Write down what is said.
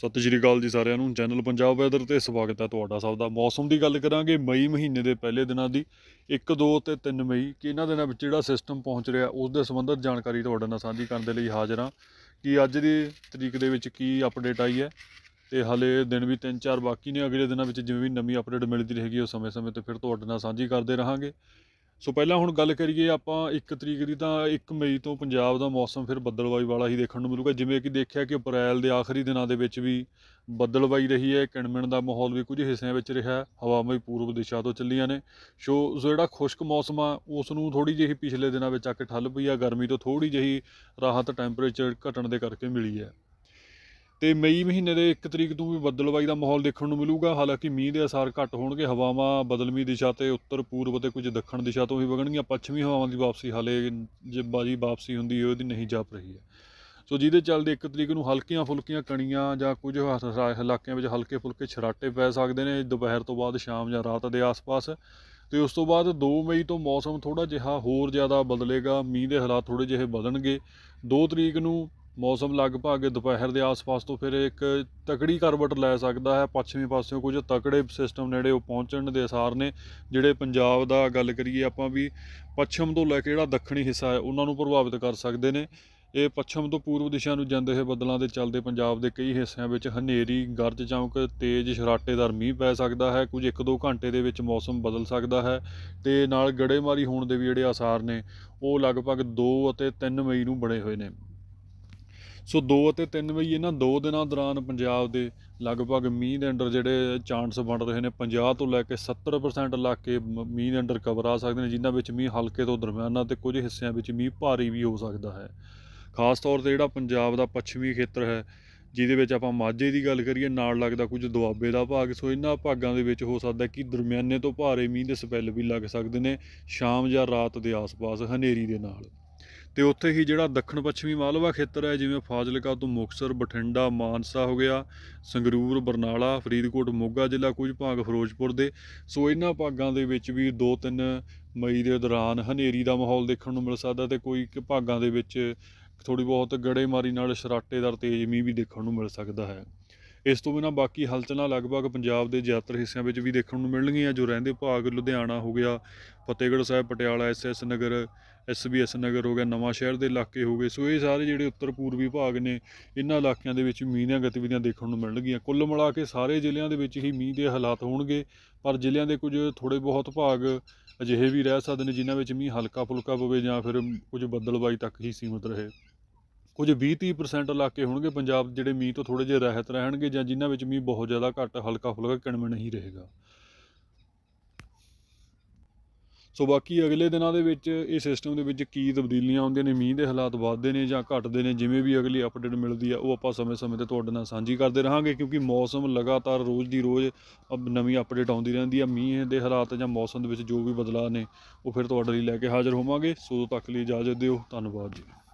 ਸਤਿ ਸ਼੍ਰੀ ਅਕਾਲ ਜੀ ਸਾਰਿਆਂ ਨੂੰ ਚੈਨਲ ਪੰਜਾਬ ਵੈਦਰ ਤੇ ਸਵਾਗਤ ਹੈ ਤੁਹਾਡਾ ਸਭ ਦਾ ਮੌਸਮ ਦੀ ਗੱਲ ਕਰਾਂਗੇ ਮਈ ਮਹੀਨੇ ਦੇ ਪਹਿਲੇ ਦਿਨਾਂ ਦੀ 1 2 ਤੇ 3 ਮਈ ਕਿ ਇਹਨਾਂ ਦਿਨਾਂ ਵਿੱਚ ਜਿਹੜਾ ਸਿਸਟਮ ਪਹੁੰਚ ਰਿਹਾ ਉਸ ਦੇ ਸੰਬੰਧਤ ਜਾਣਕਾਰੀ ਤੁਹਾਡੇ ਨਾਲ ਸਾਂਝੀ ਕਰਨ ਦੇ ਲਈ ਹਾਜ਼ਰ ਹਾਂ ਕਿ ਅੱਜ ਦੀ ਤਰੀਕ ਦੇ ਵਿੱਚ ਕੀ ਅਪਡੇਟ ਆਈ ਹੈ ਤੇ ਹਲੇ ਦਿਨ ਵੀ 3-4 ਬਾਕੀ ਨੇ ਅਗਲੇ ਦਿਨਾਂ ਵਿੱਚ ਜਿਵੇਂ ਵੀ ਨਵੀਂ ਅਪਡੇਟ ਮਿਲਦੀ ਰਹੇਗੀ ਉਹ ਸਮੇਂ-ਸਮੇਂ ਤੇ ਫਿਰ ਤੁਹਾਡੇ ਨਾਲ ਸਾਂਝੀ ਕਰਦੇ ਰਹਾਂਗੇ ਸੋ ਪਹਿਲਾਂ ਹੁਣ ਗੱਲ ਕਰੀਏ ਆਪਾਂ 1 ਤਰੀਕ ਦੀ ਤਾਂ 1 ਮਈ ਤੋਂ ਪੰਜਾਬ ਦਾ ਮੌਸਮ ਫਿਰ ਬੱਦਲਵਾਈ ਵਾਲਾ ਹੀ ਦੇਖਣ ਨੂੰ ਮਿਲੂਗਾ ਜਿਵੇਂ ਕਿ ਦੇਖਿਆ ਕਿ ਅਪ੍ਰੈਲ ਦੇ ਆਖਰੀ ਦਿਨਾਂ ਦੇ ਵਿੱਚ ਵੀ ਬੱਦਲਵਾਈ ਰਹੀ ਹੈ ਕਿਣਮਣ ਦਾ ਮਾਹੌਲ ਵੀ ਕੁਝ ਹਿੱਸਿਆਂ ਵਿੱਚ ਰਿਹਾ ਹਵਾਵਾਂ ਵੀ ਪੂਰਬ ਦਿਸ਼ਾ ਤੋਂ ਚੱਲੀਆਂ ਨੇ ਸੋ ਜਿਹੜਾ ਖੁਸ਼ਕ ਮੌਸਮ ਆ ਉਸ ਨੂੰ ਥੋੜੀ ਜਿਹੀ ਪਿਛਲੇ ਦਿਨਾਂ ਵਿੱਚ ਆ ਕੇ ਠੱਲ ਪਈ ਆ ਗਰਮੀ ਤੋਂ ਥੋੜੀ ਜਿਹੀ ਰਾਹਤ ਟੈਂਪਰੇਚਰ ਘਟਣ ਦੇ ਕਰਕੇ ਮਿਲੀ ਹੈ ਤੇ ਮਈ ਮਹੀਨੇ ਦੇ 1 ਤਰੀਕ ਤੋਂ ਵੀ ਬੱਦਲਵਾਈ ਦਾ ਮਾਹੌਲ ਦੇਖਣ ਨੂੰ ਮਿਲੂਗਾ ਹਾਲਾਂਕਿ ਮੀਂਹ ਦੇ ਅਸਰ ਘੱਟ ਹੋਣਗੇ ਹਵਾਵਾਂ ਬਦਲਮੀ ਦਿਸ਼ਾ ਤੇ ਉੱਤਰ ਪੂਰਬ ਤੇ ਕੁਝ ਦੱਖਣ ਦਿਸ਼ਾ ਤੋਂ ਹੀ ਵਗਣਗੀਆਂ ਪੱਛਮੀ ਹਵਾਵਾਂ ਦੀ ਵਾਪਸੀ ਹਾਲੇ ਜੇ ਬਾਜੀ ਵਾਪਸੀ ਹੁੰਦੀ ਹੈ ਉਹਦੀ ਨਹੀਂ ਜਾਪ ਰਹੀ ਹੈ ਸੋ ਜਿਹਦੇ ਚੱਲਦੇ 1 ਤਰੀਕ ਨੂੰ ਹਲਕੀਆਂ ਫੁਲਕੀਆਂ ਕਣੀਆਂ ਜਾਂ ਕੁਝ ਇਲਾਕਿਆਂ ਵਿੱਚ ਹਲਕੇ ਫੁਲਕੇ ਛਰਾਟੇ ਪੈ ਸਕਦੇ ਨੇ ਦੁਪਹਿਰ ਤੋਂ ਬਾਅਦ ਸ਼ਾਮ ਜਾਂ ਰਾਤ ਦੇ ਆਸ-ਪਾਸ ਤੇ ਉਸ ਤੋਂ ਬਾਅਦ 2 ਮਈ ਤੋਂ ਮੌਸਮ ਥੋੜਾ ਜਿਹਾ ਹੋਰ ਜ਼ਿਆਦਾ ਬਦਲੇਗਾ ਮੀਂਹ ਦੇ ਹਾਲਾਤ ਥੋੜੇ ਜਿਹੇ ਵਧਣਗੇ 2 ਤਰੀਕ ਨੂੰ ਮੌਸਮ ਲਗਭਗ ਦੁਪਹਿਰ ਦੇ ਆਸ-ਪਾਸ ਤੋਂ ਫਿਰ ਇੱਕ ਤਕੜੀ ਕਰਵਟ ਲੈ ਸਕਦਾ ਹੈ ਪੱਛਮੀ ਪਾਸਿਓਂ ਕੁਝ ਤਕੜੇ ਸਿਸਟਮ ਨੇੜੇ ਉਹ ਪਹੁੰਚਣ ਦੇ ਅਸਾਰ ਨੇ ਜਿਹੜੇ ਪੰਜਾਬ ਦਾ ਗੱਲ ਕਰੀਏ ਆਪਾਂ ਵੀ ਪੱਛਮ ਤੋਂ ਲੈ ਕੇ ਜਿਹੜਾ ਦੱਖਣੀ ਹਿੱਸਾ ਹੈ ਉਹਨਾਂ ਨੂੰ ਪ੍ਰਭਾਵਿਤ ਕਰ ਸਕਦੇ ਨੇ ਇਹ ਪੱਛਮ ਤੋਂ ਪੂਰਬ ਦਿਸ਼ਾ ਨੂੰ ਜਾਂਦੇ ਹੋਏ ਬੱਦਲਾਂ ਦੇ ਚੱਲਦੇ ਪੰਜਾਬ ਦੇ ਕਈ ਹਿੱਸਿਆਂ ਵਿੱਚ ਹਨੇਰੀ ਗਰਜ ਚਮਕ ਤੇਜ਼ ਸ਼ਰਾਟੇਦਾਰ ਮੀਂਹ ਪੈ ਸਕਦਾ ਹੈ ਕੁਝ 1-2 ਘੰਟੇ ਦੇ ਵਿੱਚ ਮੌਸਮ ਬਦਲ ਸਕਦਾ ਹੈ ਤੇ ਨਾਲ ਗੜੇਮਾਰੀ ਹੋਣ ਦੇ ਵੀ ਜਿਹੜੇ ਆਸਾਰ ਨੇ ਉਹ ਲਗਭਗ 2 ਅਤੇ 3 ਮਈ ਨੂੰ ਬਣੇ ਹੋਏ ਨੇ ਸੋ 2 ਅਤੇ 3 ਵਜੇ ਇਹਨਾਂ ਦੋ ਦਿਨਾਂ ਦੌਰਾਨ ਪੰਜਾਬ ਦੇ ਲਗਭਗ ਮੀਂਹ ਦੇ ਅੰਡਰ ਜਿਹੜੇ ਚਾਂਸ ਬਣ ਰਹੇ ਨੇ 50 ਤੋਂ ਲੈ ਕੇ 70% ਇਲਾਕੇ ਮੀਂਹ ਦੇ ਅੰਡਰ ਕਵਰ ਆ ਸਕਦੇ ਨੇ ਜਿਨ੍ਹਾਂ ਵਿੱਚ ਮੀਂਹ ਹਲਕੇ ਤੋਂ ਦਰਮਿਆਨਾ ਤੇ ਕੁਝ ਹਿੱਸਿਆਂ ਵਿੱਚ ਮੀਂਹ ਭਾਰੀ ਵੀ ਹੋ ਸਕਦਾ ਹੈ ਖਾਸ ਤੌਰ ਤੇ ਜਿਹੜਾ ਪੰਜਾਬ ਦਾ ਪੱਛਮੀ ਖੇਤਰ ਹੈ ਜਿਹਦੇ ਵਿੱਚ ਆਪਾਂ ਮਾਝੇ ਦੀ ਗੱਲ ਕਰੀਏ ਨਾਲ ਲੱਗਦਾ ਕੁਝ ਦੁਆਬੇ ਦਾ ਭਾਗ ਸੋ ਇਹਨਾਂ ਭਾਗਾਂ ਦੇ ਵਿੱਚ ਹੋ ਸਕਦਾ ਕਿ ਦਰਮਿਆਨੇ ਤੋਂ ਭਾਰੇ ਮੀਂਹ ਦੇ ਸਪੈਲ ਵੀ ਲੱਗ ਸਕਦੇ ਨੇ ਸ਼ਾਮ ਜਾਂ ਰਾਤ ਦੇ ਆਸ-ਪਾਸ ਹਨੇਰੀ ਦੇ ਨਾਲ ਤੇ ਉੱਥੇ ਹੀ ਜਿਹੜਾ ਦੱਖਣ ਪੱਛਮੀ ਮਾਲਵਾ ਖੇਤਰ ਹੈ ਜਿਵੇਂ ਫਾਜ਼ਿਲਕਾ ਤੋਂ ਮੁਕਸਰ ਬਠਿੰਡਾ ਮਾਨਸਾ ਹੋ ਗਿਆ ਸੰਗਰੂਰ ਬਰਨਾਲਾ ਫਰੀਦਕੋਟ ਮੋਗਾ ਜ਼ਿਲ੍ਹਾ ਕੁਝ ਭਾਗ ਫਿਰੋਜ਼ਪੁਰ ਦੇ ਸੋ ਇਹਨਾਂ ਭਾਗਾਂ ਦੇ ਵਿੱਚ ਵੀ 2-3 ਮਈ ਦੇ ਦੌਰਾਨ ਹਨੇਰੀ ਦਾ ਮਾਹੌਲ ਦੇਖਣ ਨੂੰ ਮਿਲ ਸਕਦਾ ਤੇ ਕੋਈ ਭਾਗਾਂ ਦੇ ਵਿੱਚ ਥੋੜੀ ਬਹੁਤ ਗੜੇਮਾਰੀ ਨਾਲ ਸ਼ਰਾਟੇ ਦਾ ਤੇਜ਼ ਮੀਂਹ ਵੀ ਦੇਖਣ ਨੂੰ ਮਿਲ ਸਕਦਾ ਹੈ ਇਸ ਤੋਂ ਬਿਨਾ ਬਾਕੀ ਹਲਚਲਾਂ ਲਗਭਗ ਪੰਜਾਬ ਦੇ ਜ਼ਿਆਦਾਤਰ ਹਿੱਸਿਆਂ ਵਿੱਚ ਵੀ ਦੇਖਣ ਨੂੰ ਮਿਲਣਗੀਆਂ ਜੋ ਰਹਿੰਦੇ ਭਾਗ ਲੁਧਿਆਣਾ ਹੋ ਗਿਆ ਫਤਿਹਗੜ੍ਹ ਸਾਹਿਬ ਪਟਿਆਲਾ ਐਸਐਸ ਨਗਰ ਐਸਬੀਐਸ ਨਗਰ ਹੋ ਗਿਆ ਨਵਾਂ ਸ਼ਹਿਰ ਦੇ ਇਲਾਕੇ ਹੋ ਗਏ ਸੋ ਇਹ ਸਾਰੇ ਜਿਹੜੇ ਉੱਤਰ ਪੂਰਬੀ ਭਾਗ ਨੇ ਇਹਨਾਂ ਇਲਾਕਿਆਂ ਦੇ ਵਿੱਚ ਮੀਂਹ ਦੀਆਂ ਗਤੀਵਿਧੀਆਂ ਦੇਖਣ ਨੂੰ ਮਿਲਣਗੀਆਂ ਕੁੱਲ ਮਿਲਾ ਕੇ ਸਾਰੇ ਜ਼ਿਲ੍ਹਿਆਂ ਦੇ ਵਿੱਚ ਹੀ ਮੀਂਹ ਦੇ ਹਾਲਾਤ ਹੋਣਗੇ ਪਰ ਜ਼ਿਲ੍ਹਿਆਂ ਦੇ ਕੁਝ ਥੋੜੇ ਬਹੁਤ ਭਾਗ ਅਜਿਹੇ ਵੀ ਰਹਿ ਸਕਦੇ ਨੇ ਜਿਨ੍ਹਾਂ ਵਿੱਚ ਮੀਂਹ ਹਲਕਾ ਫੁਲਕਾ ਪਵੇ ਜਾਂ ਫਿਰ ਕੁਝ ਬੱਦਲਬਾਈ ਤੱਕ ਹੀ ਸੀਮਤ ਰਹੇ ਕੁਝ 20-30% ਇਲਾਕੇ ਹੋਣਗੇ ਪੰਜਾਬ ਜਿਹੜੇ ਮੀਂਹ ਤੋਂ ਥੋੜੇ ਜਿਹਾ ਰਹਿਤ ਰਹਿਣਗੇ ਜਾਂ ਜਿਨ੍ਹਾਂ ਵਿੱਚ ਮੀਂਹ ਬਹੁਤ ਜ਼ਿਆਦਾ ਘੱਟ ਹਲਕਾ ਫੁਲਕਾ ਕਿਣਮਣ ਨਹੀਂ ਰਹੇਗਾ ਸੋ ਬਾਕੀ ਅਗਲੇ ਦਿਨਾਂ ਦੇ ਵਿੱਚ ਇਹ ਸਿਸਟਮ ਦੇ ਵਿੱਚ ਕੀ ਤਬਦੀਲੀਆਂ ਆਉਂਦੀਆਂ ਨੇ ਮੀਂਹ ਦੇ ਹਾਲਾਤ ਵੱਧਦੇ ਨੇ ਜਾਂ ਘਟਦੇ ਨੇ ਜਿਵੇਂ ਵੀ ਅਗਲੀ ਅਪਡੇਟ ਮਿਲਦੀ ਆ ਉਹ ਆਪਾਂ ਸਮੇਂ-ਸਮੇਂ ਤੇ ਤੁਹਾਡੇ ਨਾਲ ਸਾਂਝੀ ਕਰਦੇ ਰਹਾਂਗੇ ਕਿਉਂਕਿ ਮੌਸਮ ਲਗਾਤਾਰ ਰੋਜ਼ ਦੀ ਰੋਜ਼ ਅਬ ਨਵੀਂ ਅਪਡੇਟ ਆਉਂਦੀ ਰਹਿੰਦੀ ਆ ਮੀਂਹ ਦੇ ਹਾਲਾਤ ਜਾਂ ਮੌਸਮ ਦੇ ਵਿੱਚ ਜੋ ਵੀ ਬਦਲਾਅ ਨੇ ਉਹ ਫਿਰ ਤੁਹਾਡੇ ਲਈ ਲੈ ਕੇ ਹਾਜ਼ਰ ਹੋਵਾਂਗੇ ਸੋ ਤੱਕ ਲਈ ਇਜਾਜ਼ਤ ਦਿਓ ਧੰਨਵਾਦ ਜੀ